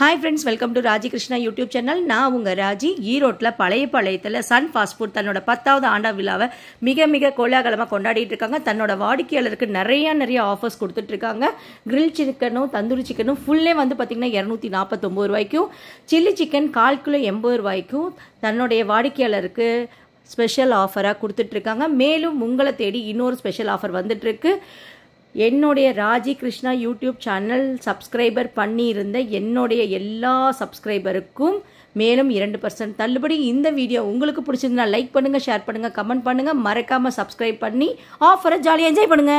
hi friends welcome to Raji Krishna YouTube channel நான் உங்கள் ராஜி ஈரோட்டில் பழைய பாளையத்தில் சன் ஃபாஸ்ட் ஃபுட் தன்னோட பத்தாவது ஆண்டா விழாவை மிக மிக கோலாகலமாக கொண்டாடிட்டு இருக்காங்க தன்னோட வாடிக்கையாளருக்கு நிறையா நிறைய ஆஃபர்ஸ் கொடுத்துட்ருக்காங்க கிரில் சிக்கனும் தந்தூரி சிக்கனும் ஃபுல்லே வந்து பார்த்திங்கன்னா இரநூத்தி நாற்பத்தொம்பது ரூபாய்க்கும் சில்லி சிக்கன் கால் கிலோ எண்பது ரூபாய்க்கும் தன்னுடைய வாடிக்கையாளருக்கு ஸ்பெஷல் ஆஃபராக கொடுத்துட்ருக்காங்க மேலும் உங்களை தேடி இன்னொரு ஸ்பெஷல் ஆஃபர் வந்துட்டுருக்கு என்னுடைய Raji Krishna YouTube channel subscriber பண்ணியிருந்த என்னுடைய எல்லா சப்ஸ்கிரைபருக்கும் மேலும் இரண்டு பர்சன்ட் தள்ளுபடி இந்த வீடியோ உங்களுக்கு பிடிச்சிருந்தா லைக் பண்ணுங்கள் ஷேர் பண்ணுங்கள் கமெண்ட் பண்ணுங்கள் மறக்காமல் சப்ஸ்கிரைப் பண்ணி ஆஃபரை ஜாலியாக என்ஜாய் பண்ணுங்கள்